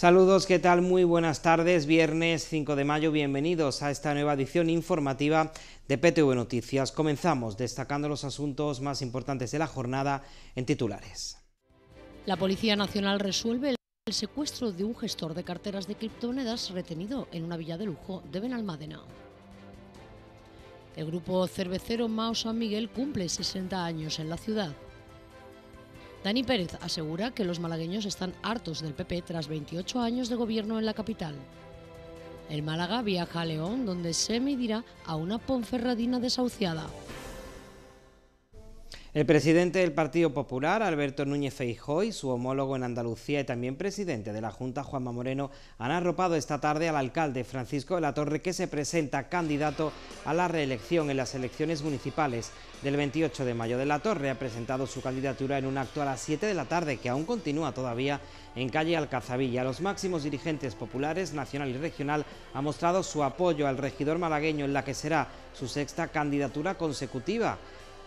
Saludos, ¿qué tal? Muy buenas tardes, viernes 5 de mayo, bienvenidos a esta nueva edición informativa de PTV Noticias. Comenzamos destacando los asuntos más importantes de la jornada en titulares. La Policía Nacional resuelve el secuestro de un gestor de carteras de criptomonedas retenido en una villa de lujo de Benalmádena. El grupo cervecero Mao San Miguel cumple 60 años en la ciudad. Dani Pérez asegura que los malagueños están hartos del PP tras 28 años de gobierno en la capital. El Málaga viaja a León, donde se medirá a una Ponferradina desahuciada. El presidente del Partido Popular, Alberto Núñez Feijóo, su homólogo en Andalucía y también presidente de la Junta, Juanma Moreno, han arropado esta tarde al alcalde Francisco de la Torre, que se presenta candidato a la reelección en las elecciones municipales del 28 de mayo. De la Torre ha presentado su candidatura en un acto a las 7 de la tarde, que aún continúa todavía en calle Alcazavilla. Los máximos dirigentes populares, nacional y regional, han mostrado su apoyo al regidor malagueño en la que será su sexta candidatura consecutiva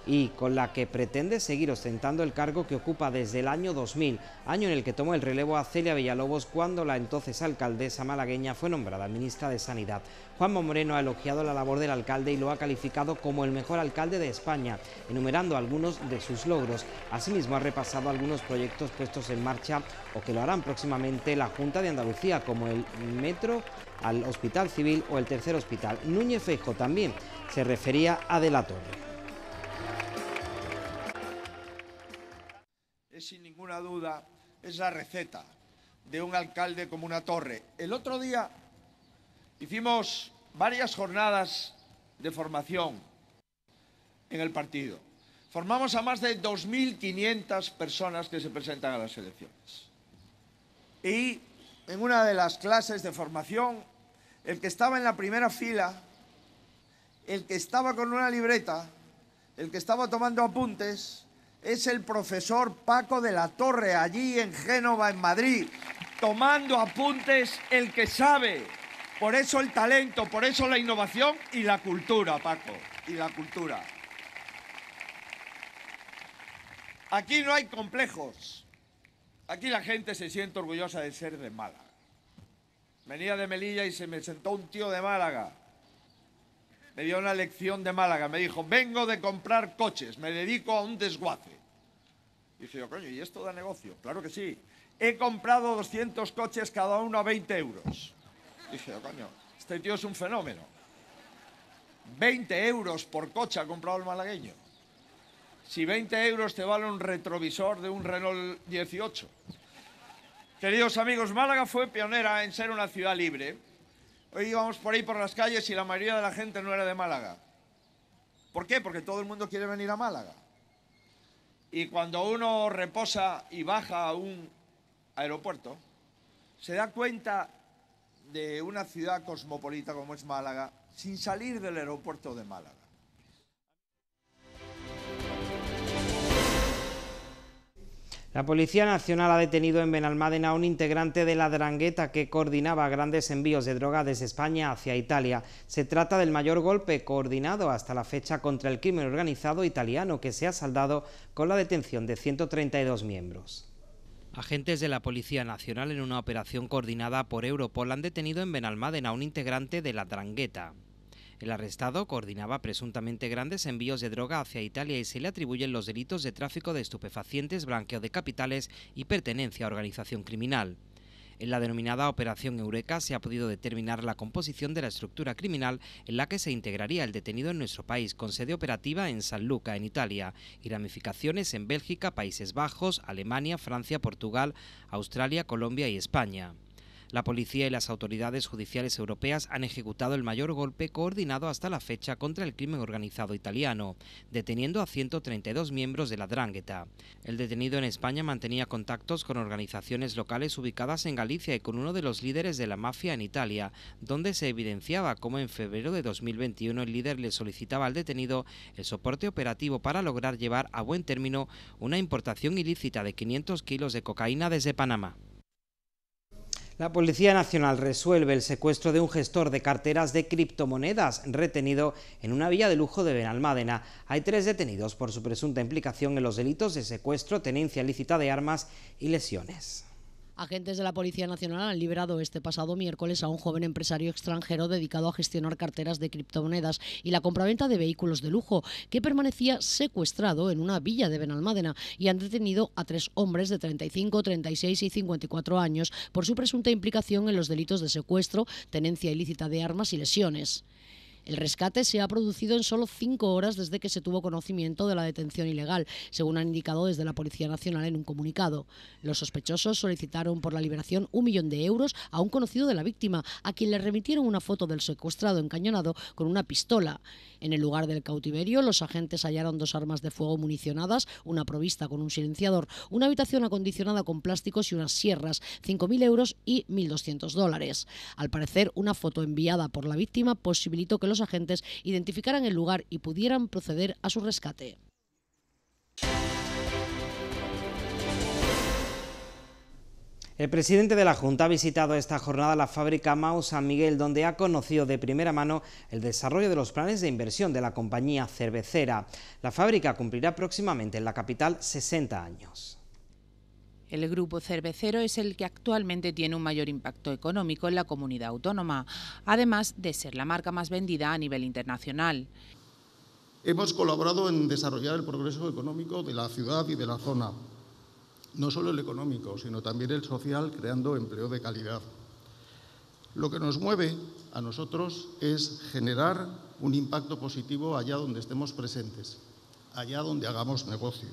y con la que pretende seguir ostentando el cargo que ocupa desde el año 2000, año en el que tomó el relevo a Celia Villalobos cuando la entonces alcaldesa malagueña fue nombrada ministra de Sanidad. Juan Moreno ha elogiado la labor del alcalde y lo ha calificado como el mejor alcalde de España, enumerando algunos de sus logros. Asimismo ha repasado algunos proyectos puestos en marcha o que lo harán próximamente la Junta de Andalucía, como el metro al Hospital Civil o el Tercer Hospital. Núñez fejo también se refería a De la Torre. sin ninguna duda, es la receta de un alcalde como una torre. El otro día hicimos varias jornadas de formación en el partido. Formamos a más de 2.500 personas que se presentan a las elecciones. Y en una de las clases de formación, el que estaba en la primera fila, el que estaba con una libreta, el que estaba tomando apuntes, es el profesor Paco de la Torre, allí en Génova, en Madrid, tomando apuntes el que sabe. Por eso el talento, por eso la innovación y la cultura, Paco, y la cultura. Aquí no hay complejos. Aquí la gente se siente orgullosa de ser de Málaga. Venía de Melilla y se me sentó un tío de Málaga me dio una lección de Málaga. Me dijo, vengo de comprar coches, me dedico a un desguace. dije coño, ¿y esto da negocio? Claro que sí. He comprado 200 coches, cada uno a 20 euros. dije coño, este tío es un fenómeno. 20 euros por coche ha comprado el malagueño. Si 20 euros te vale un retrovisor de un Renault 18. Queridos amigos, Málaga fue pionera en ser una ciudad libre Hoy íbamos por ahí por las calles y la mayoría de la gente no era de Málaga. ¿Por qué? Porque todo el mundo quiere venir a Málaga. Y cuando uno reposa y baja a un aeropuerto, se da cuenta de una ciudad cosmopolita como es Málaga sin salir del aeropuerto de Málaga. La Policía Nacional ha detenido en Benalmádena a un integrante de la Drangueta que coordinaba grandes envíos de droga desde España hacia Italia. Se trata del mayor golpe coordinado hasta la fecha contra el crimen organizado italiano que se ha saldado con la detención de 132 miembros. Agentes de la Policía Nacional en una operación coordinada por Europol han detenido en Benalmádena a un integrante de la drangheta. El arrestado coordinaba presuntamente grandes envíos de droga hacia Italia y se le atribuyen los delitos de tráfico de estupefacientes, blanqueo de capitales y pertenencia a organización criminal. En la denominada Operación Eureka se ha podido determinar la composición de la estructura criminal en la que se integraría el detenido en nuestro país, con sede operativa en San Luca, en Italia, y ramificaciones en Bélgica, Países Bajos, Alemania, Francia, Portugal, Australia, Colombia y España. La policía y las autoridades judiciales europeas han ejecutado el mayor golpe coordinado hasta la fecha contra el crimen organizado italiano, deteniendo a 132 miembros de la Drangheta. El detenido en España mantenía contactos con organizaciones locales ubicadas en Galicia y con uno de los líderes de la mafia en Italia, donde se evidenciaba cómo en febrero de 2021 el líder le solicitaba al detenido el soporte operativo para lograr llevar a buen término una importación ilícita de 500 kilos de cocaína desde Panamá. La Policía Nacional resuelve el secuestro de un gestor de carteras de criptomonedas retenido en una villa de lujo de Benalmádena. Hay tres detenidos por su presunta implicación en los delitos de secuestro, tenencia ilícita de armas y lesiones. Agentes de la Policía Nacional han liberado este pasado miércoles a un joven empresario extranjero dedicado a gestionar carteras de criptomonedas y la compraventa de vehículos de lujo, que permanecía secuestrado en una villa de Benalmádena y han detenido a tres hombres de 35, 36 y 54 años por su presunta implicación en los delitos de secuestro, tenencia ilícita de armas y lesiones. El rescate se ha producido en solo cinco horas desde que se tuvo conocimiento de la detención ilegal, según han indicado desde la Policía Nacional en un comunicado. Los sospechosos solicitaron por la liberación un millón de euros a un conocido de la víctima, a quien le remitieron una foto del secuestrado encañonado con una pistola. En el lugar del cautiverio, los agentes hallaron dos armas de fuego municionadas, una provista con un silenciador, una habitación acondicionada con plásticos y unas sierras, 5.000 euros y 1.200 dólares. Al parecer, una foto enviada por la víctima posibilitó que los agentes identificaran el lugar y pudieran proceder a su rescate. El presidente de la Junta ha visitado esta jornada la fábrica Mau San Miguel, donde ha conocido de primera mano el desarrollo de los planes de inversión de la compañía cervecera. La fábrica cumplirá próximamente en la capital 60 años. El grupo cervecero es el que actualmente tiene un mayor impacto económico en la comunidad autónoma, además de ser la marca más vendida a nivel internacional. Hemos colaborado en desarrollar el progreso económico de la ciudad y de la zona, no solo el económico, sino también el social, creando empleo de calidad. Lo que nos mueve a nosotros es generar un impacto positivo allá donde estemos presentes, allá donde hagamos negocio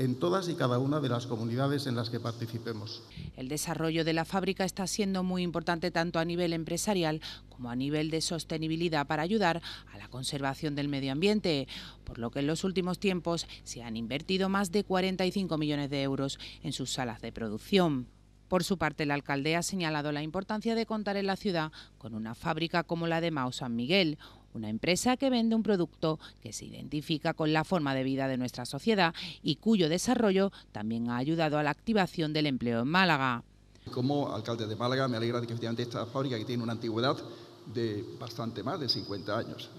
en todas y cada una de las comunidades en las que participemos. El desarrollo de la fábrica está siendo muy importante tanto a nivel empresarial como a nivel de sostenibilidad para ayudar a la conservación del medio ambiente, por lo que en los últimos tiempos se han invertido más de 45 millones de euros en sus salas de producción. Por su parte, la alcalde ha señalado la importancia de contar en la ciudad con una fábrica como la de Mao San Miguel, una empresa que vende un producto que se identifica con la forma de vida de nuestra sociedad y cuyo desarrollo también ha ayudado a la activación del empleo en Málaga. Como alcalde de Málaga me alegra de que efectivamente esta fábrica que tiene una antigüedad de bastante más de 50 años,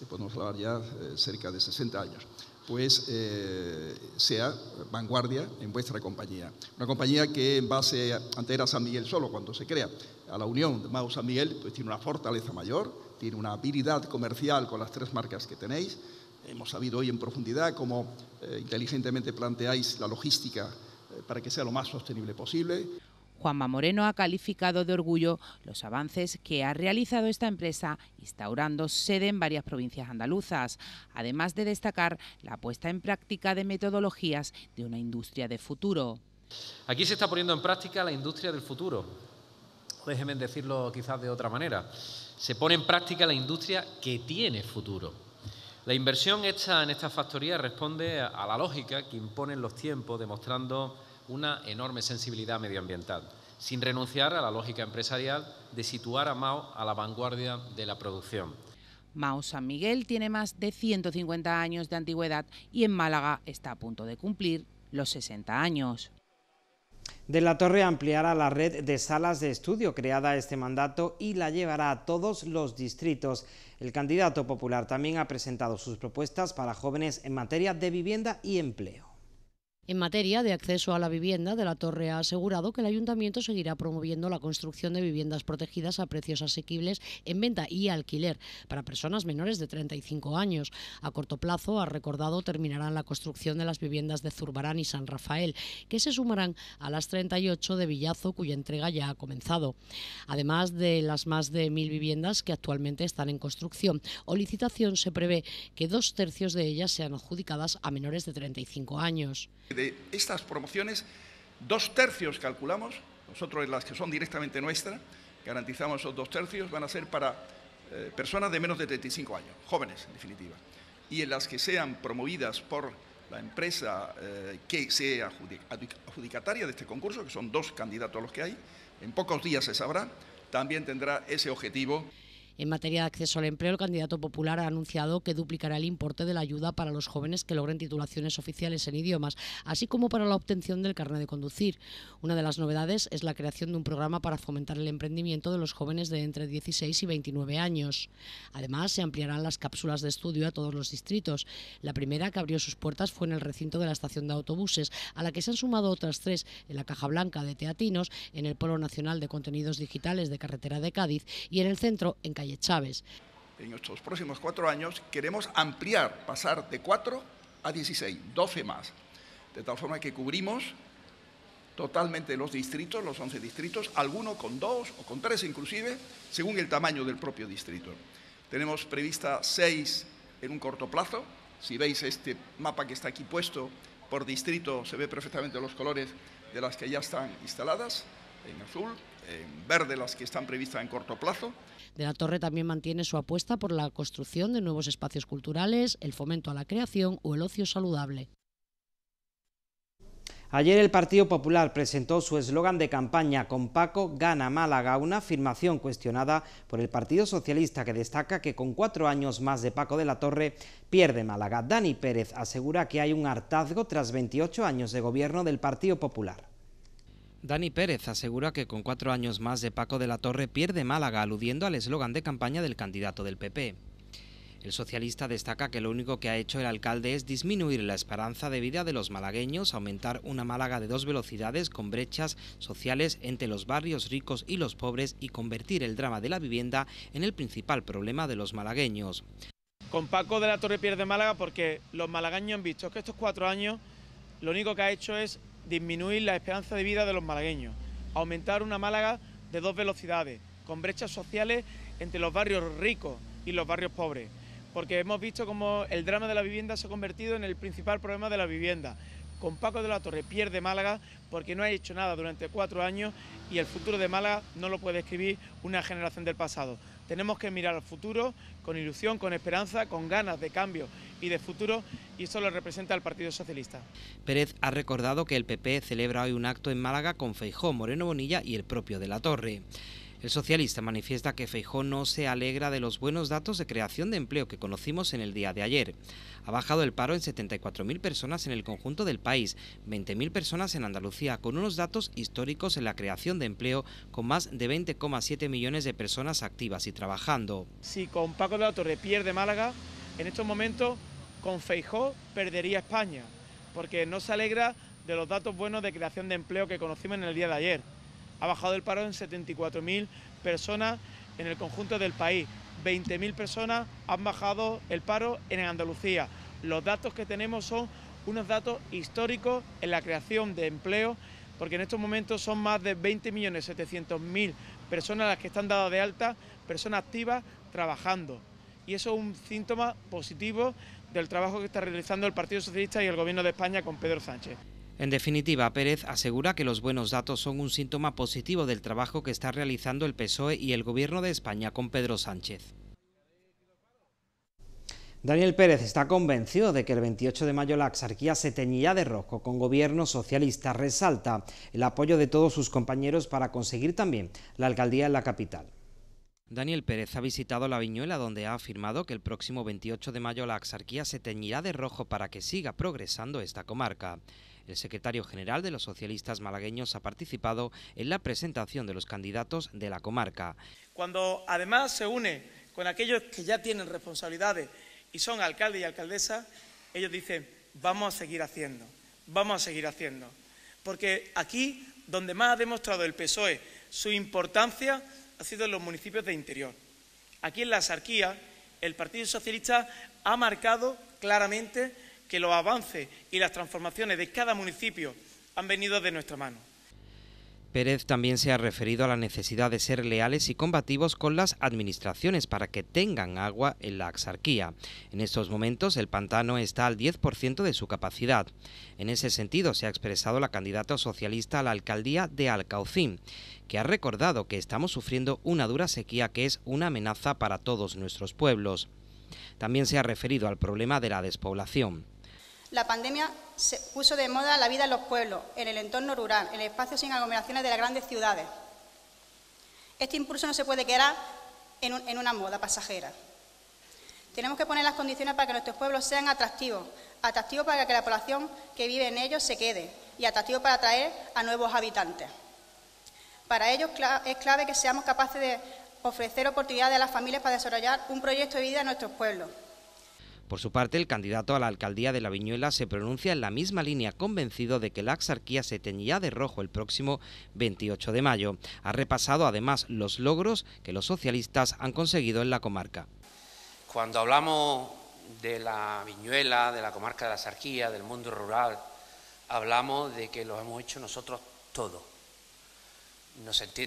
¿eh? podemos hablar ya eh, cerca de 60 años, pues eh, sea vanguardia en vuestra compañía. Una compañía que en base, antes era San Miguel solo cuando se crea, a la unión de mau San Miguel, pues tiene una fortaleza mayor, tiene una habilidad comercial con las tres marcas que tenéis. Hemos sabido hoy en profundidad cómo eh, inteligentemente planteáis la logística eh, para que sea lo más sostenible posible. Juanma Moreno ha calificado de orgullo los avances que ha realizado esta empresa, instaurando sede en varias provincias andaluzas, además de destacar la puesta en práctica de metodologías de una industria de futuro. Aquí se está poniendo en práctica la industria del futuro, déjenme decirlo quizás de otra manera se pone en práctica la industria que tiene futuro. La inversión hecha en esta factoría responde a la lógica que imponen los tiempos, demostrando una enorme sensibilidad medioambiental, sin renunciar a la lógica empresarial de situar a Mao a la vanguardia de la producción. Mao San Miguel tiene más de 150 años de antigüedad y en Málaga está a punto de cumplir los 60 años. De la Torre ampliará la red de salas de estudio creada este mandato y la llevará a todos los distritos. El candidato popular también ha presentado sus propuestas para jóvenes en materia de vivienda y empleo. En materia de acceso a la vivienda, De la Torre ha asegurado que el ayuntamiento seguirá promoviendo la construcción de viviendas protegidas a precios asequibles en venta y alquiler para personas menores de 35 años. A corto plazo, ha recordado, terminarán la construcción de las viviendas de Zurbarán y San Rafael, que se sumarán a las 38 de Villazo, cuya entrega ya ha comenzado. Además de las más de mil viviendas que actualmente están en construcción o licitación, se prevé que dos tercios de ellas sean adjudicadas a menores de 35 años de estas promociones, dos tercios calculamos, nosotros en las que son directamente nuestras, garantizamos esos dos tercios, van a ser para eh, personas de menos de 35 años, jóvenes en definitiva, y en las que sean promovidas por la empresa eh, que sea adjudicataria de este concurso, que son dos candidatos los que hay, en pocos días se sabrá, también tendrá ese objetivo. En materia de acceso al empleo, el candidato popular ha anunciado que duplicará el importe de la ayuda para los jóvenes que logren titulaciones oficiales en idiomas, así como para la obtención del carnet de conducir. Una de las novedades es la creación de un programa para fomentar el emprendimiento de los jóvenes de entre 16 y 29 años. Además, se ampliarán las cápsulas de estudio a todos los distritos. La primera que abrió sus puertas fue en el recinto de la estación de autobuses, a la que se han sumado otras tres en la Caja Blanca de Teatinos, en el Polo Nacional de Contenidos Digitales de Carretera de Cádiz y en el centro en Calle en nuestros próximos cuatro años queremos ampliar, pasar de cuatro a 16, 12 más, de tal forma que cubrimos totalmente los distritos, los 11 distritos, alguno con dos o con tres inclusive, según el tamaño del propio distrito. Tenemos prevista seis en un corto plazo. Si veis este mapa que está aquí puesto por distrito, se ve perfectamente los colores de las que ya están instaladas, en azul, en verde las que están previstas en corto plazo. De la Torre también mantiene su apuesta por la construcción de nuevos espacios culturales, el fomento a la creación o el ocio saludable. Ayer el Partido Popular presentó su eslogan de campaña con Paco Gana Málaga, una afirmación cuestionada por el Partido Socialista que destaca que con cuatro años más de Paco de la Torre pierde Málaga. Dani Pérez asegura que hay un hartazgo tras 28 años de gobierno del Partido Popular. Dani Pérez asegura que con cuatro años más de Paco de la Torre pierde Málaga, aludiendo al eslogan de campaña del candidato del PP. El socialista destaca que lo único que ha hecho el alcalde es disminuir la esperanza de vida de los malagueños, aumentar una Málaga de dos velocidades con brechas sociales entre los barrios ricos y los pobres y convertir el drama de la vivienda en el principal problema de los malagueños. Con Paco de la Torre pierde Málaga porque los malagueños han visto que estos cuatro años lo único que ha hecho es disminuir la esperanza de vida de los malagueños, aumentar una Málaga de dos velocidades, con brechas sociales entre los barrios ricos y los barrios pobres, porque hemos visto cómo el drama de la vivienda se ha convertido en el principal problema de la vivienda. Con Paco de la Torre pierde Málaga porque no ha hecho nada durante cuatro años y el futuro de Málaga no lo puede escribir una generación del pasado. Tenemos que mirar al futuro con ilusión, con esperanza, con ganas de cambio y de futuro y esto lo representa el Partido Socialista. Pérez ha recordado que el PP celebra hoy un acto en Málaga con Feijó, Moreno Bonilla y el propio de la Torre. El socialista manifiesta que Feijó no se alegra de los buenos datos de creación de empleo que conocimos en el día de ayer. Ha bajado el paro en 74.000 personas en el conjunto del país, 20.000 personas en Andalucía, con unos datos históricos en la creación de empleo, con más de 20,7 millones de personas activas y trabajando. Si con Paco de la Torre pierde Málaga, en estos momentos con Feijó perdería España, porque no se alegra de los datos buenos de creación de empleo que conocimos en el día de ayer. Ha bajado el paro en 74.000 personas en el conjunto del país. 20.000 personas han bajado el paro en Andalucía. Los datos que tenemos son unos datos históricos en la creación de empleo, porque en estos momentos son más de 20.700.000 personas las que están dadas de alta, personas activas trabajando. Y eso es un síntoma positivo del trabajo que está realizando el Partido Socialista y el Gobierno de España con Pedro Sánchez. En definitiva, Pérez asegura que los buenos datos son un síntoma positivo del trabajo que está realizando el PSOE y el Gobierno de España con Pedro Sánchez. Daniel Pérez está convencido de que el 28 de mayo la axarquía se teñía de rojo con gobierno socialista. Resalta el apoyo de todos sus compañeros para conseguir también la alcaldía en la capital. Daniel Pérez ha visitado La Viñuela donde ha afirmado que el próximo 28 de mayo la Axarquía se teñirá de rojo para que siga progresando esta comarca. El secretario general de los socialistas malagueños ha participado en la presentación de los candidatos de la comarca. Cuando además se une con aquellos que ya tienen responsabilidades y son alcalde y alcaldesa, ellos dicen, vamos a seguir haciendo, vamos a seguir haciendo. Porque aquí, donde más ha demostrado el PSOE su importancia, ha sido en los municipios de interior. Aquí en la Sarquía, el Partido Socialista ha marcado claramente que los avances y las transformaciones de cada municipio han venido de nuestra mano. Pérez también se ha referido a la necesidad de ser leales y combativos con las administraciones para que tengan agua en la axarquía. En estos momentos el pantano está al 10% de su capacidad. En ese sentido se ha expresado la candidata socialista a la alcaldía de Alcaucín, que ha recordado que estamos sufriendo una dura sequía que es una amenaza para todos nuestros pueblos. También se ha referido al problema de la despoblación. La pandemia se puso de moda la vida en los pueblos, en el entorno rural, en el espacio sin aglomeraciones de las grandes ciudades. Este impulso no se puede quedar en, en una moda pasajera. Tenemos que poner las condiciones para que nuestros pueblos sean atractivos, atractivos para que la población que vive en ellos se quede y atractivos para atraer a nuevos habitantes. Para ello es clave que seamos capaces de ofrecer oportunidades a las familias para desarrollar un proyecto de vida en nuestros pueblos. Por su parte, el candidato a la alcaldía de La Viñuela se pronuncia en la misma línea, convencido de que la axarquía se teñirá de rojo el próximo 28 de mayo. Ha repasado además los logros que los socialistas han conseguido en la comarca. Cuando hablamos de la Viñuela, de la comarca de la axarquía, del mundo rural, hablamos de que lo hemos hecho nosotros todo.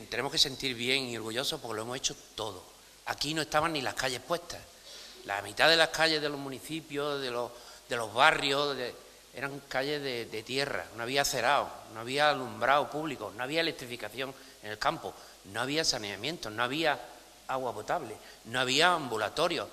tenemos que sentir bien y orgullosos porque lo hemos hecho todo. Aquí no estaban ni las calles puestas la mitad de las calles de los municipios, de los, barrios, eran calles de, tierra, no había cerado, no había alumbrado público, no había electrificación en el campo, no había saneamiento, no había agua potable, no había ambulatorios.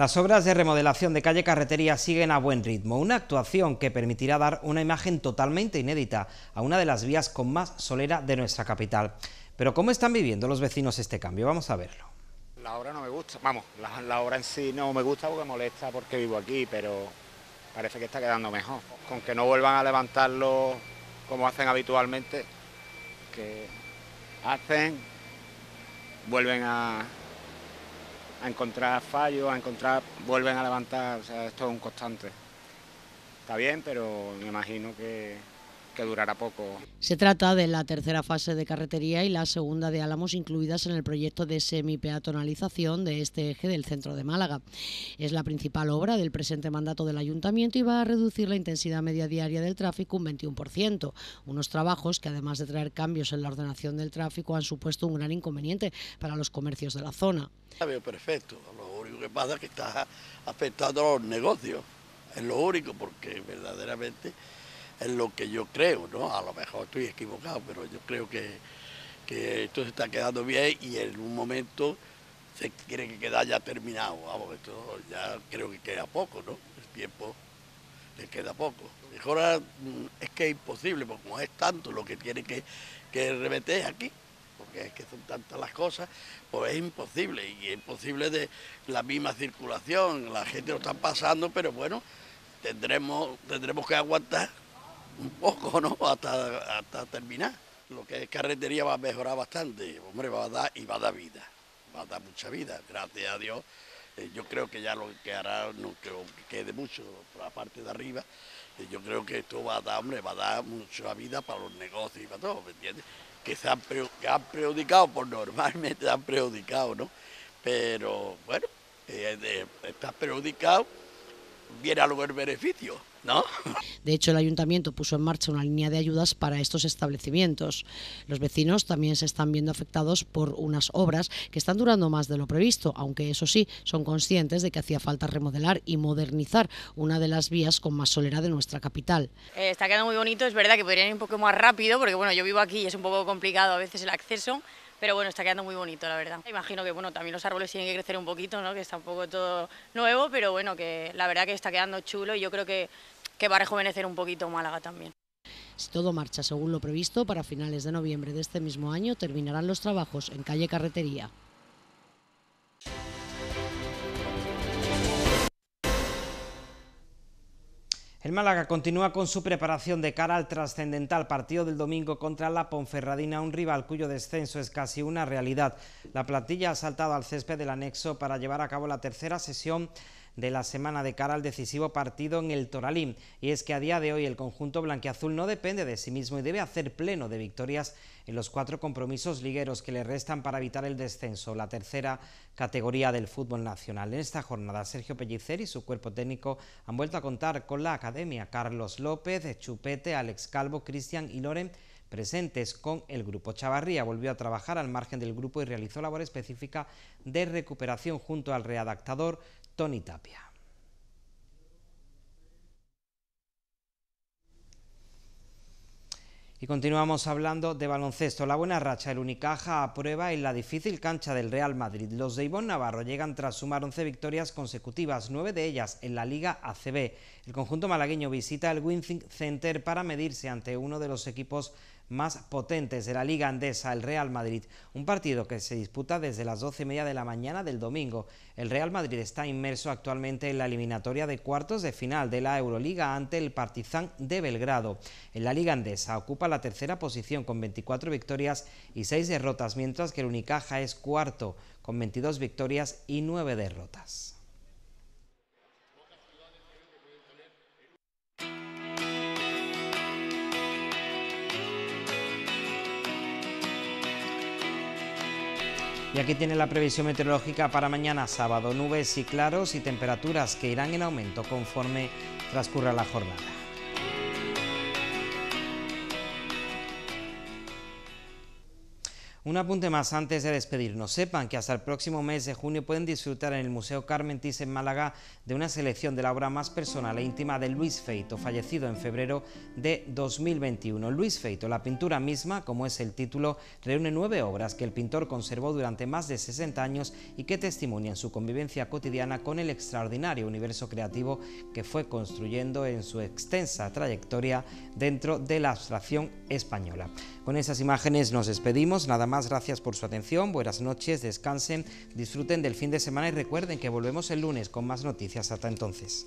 Las obras de remodelación de calle Carretería siguen a buen ritmo, una actuación que permitirá dar una imagen totalmente inédita a una de las vías con más solera de nuestra capital. Pero ¿cómo están viviendo los vecinos este cambio? Vamos a verlo. La obra no me gusta, vamos, la, obra en sí no me gusta porque molesta porque vivo aquí, pero parece que está quedando mejor. Con que no vuelvan a levantarlo como hacen habitualmente, que hacen, vuelven a, a encontrar fallos, a encontrar, vuelven a levantar, o sea, esto es un constante. Está bien, pero me imagino que durará poco. Se trata de la tercera fase de carretería y la segunda de Álamos incluidas en el proyecto de semipeatonalización de este eje del centro de Málaga. Es la principal obra del presente mandato del ayuntamiento y va a reducir la intensidad media diaria del tráfico un 21%, unos trabajos que además de traer cambios en la ordenación del tráfico han supuesto un gran inconveniente para los comercios de la zona. perfecto, lo único que pasa que está ...afectado a los negocios, es lo único porque verdaderamente es lo que yo creo, ¿no? A lo mejor estoy equivocado, pero yo creo que, esto se está quedando bien y en un momento se quiere que queda ya terminado. Vamos, esto ya creo que queda poco, ¿no? El tiempo le queda poco. Mejor mm, es que es imposible, porque como es tanto lo que tiene que, que remeter aquí, porque es que son tantas las cosas, pues es imposible, y es imposible de la misma circulación, la gente lo está pasando, pero bueno, tendremos, tendremos que aguantar un poco, ¿no? Hasta, hasta terminar. Lo que es carretería va a mejorar bastante, hombre, va a dar y va a dar vida, va a dar mucha vida, gracias a Dios. Eh, yo creo que ya lo que hará no creo que quede mucho por la parte de arriba. Eh, yo creo que esto va a dar, hombre, va a dar mucha vida para los negocios y para todo, ¿me entiendes? Que se han, han perjudicado, por normalmente han perjudicado, ¿no? Pero bueno, eh, está perjudicado, viene algo el beneficio. ¿No? De hecho, el ayuntamiento puso en marcha una línea de ayudas para estos establecimientos. Los vecinos también se están viendo afectados por unas obras que están durando más de lo previsto, aunque eso sí, son conscientes de que hacía falta remodelar y modernizar una de las vías con más solera de nuestra capital. Eh, está quedando muy bonito, es verdad que podrían ir un poco más rápido, porque bueno, yo vivo aquí y es un poco complicado a veces el acceso, pero bueno, está quedando muy bonito, la verdad. Imagino que bueno, también los árboles tienen que crecer un poquito, ¿no? que está un poco todo nuevo, pero bueno, que la verdad que está quedando chulo y yo creo que, que va a rejuvenecer un poquito Málaga también. Si todo marcha según lo previsto, para finales de noviembre de este mismo año terminarán los trabajos en calle Carretería. El Málaga continúa con su preparación de cara al trascendental partido del domingo contra la Ponferradina, un rival cuyo descenso es casi una realidad. La plantilla ha saltado al césped del anexo para llevar a cabo la tercera sesión de la semana de cara al decisivo partido en el Toralín. Y es que a día de hoy el conjunto blanquiazul no depende de sí mismo y debe hacer pleno de victorias en los cuatro compromisos ligueros que le restan para evitar el descenso, la tercera categoría del fútbol nacional. En esta jornada, Sergio Pellicer y su cuerpo técnico han vuelto a contar con la academia. Carlos López, Chupete, Alex Calvo, Cristian y Loren presentes con el grupo. Chavarría volvió a trabajar al margen del grupo y realizó labor específica de recuperación junto al readaptador y continuamos hablando de baloncesto. La buena racha el Unicaja aprueba en la difícil cancha del Real Madrid. Los de Ivonne Navarro llegan tras sumar 11 victorias consecutivas, 9 de ellas en la Liga ACB. El conjunto malagueño visita el Wincing Center para medirse ante uno de los equipos más potentes de la Liga Andesa, el Real Madrid. Un partido que se disputa desde las doce y media de la mañana del domingo. El Real Madrid está inmerso actualmente en la eliminatoria de cuartos de final de la Euroliga ante el Partizan de Belgrado. En la Liga Andesa ocupa la tercera posición con 24 victorias y 6 derrotas, mientras que el Unicaja es cuarto con 22 victorias y 9 derrotas. Y aquí tiene la previsión meteorológica para mañana sábado, nubes y claros y temperaturas que irán en aumento conforme transcurra la jornada. Un apunte más antes de despedirnos. Sepan que hasta el próximo mes de junio pueden disfrutar en el Museo Carmen Tis en Málaga de una selección de la obra más personal e íntima de Luis Feito, fallecido en febrero de 2021. Luis Feito, la pintura misma, como es el título, reúne nueve obras que el pintor conservó durante más de 60 años y que testimonian su convivencia cotidiana con el extraordinario universo creativo que fue construyendo en su extensa trayectoria dentro de la abstracción española. Con esas imágenes nos despedimos. Nada más gracias por su atención, buenas noches, descansen, disfruten del fin de semana y recuerden que volvemos el lunes con más noticias. Hasta entonces.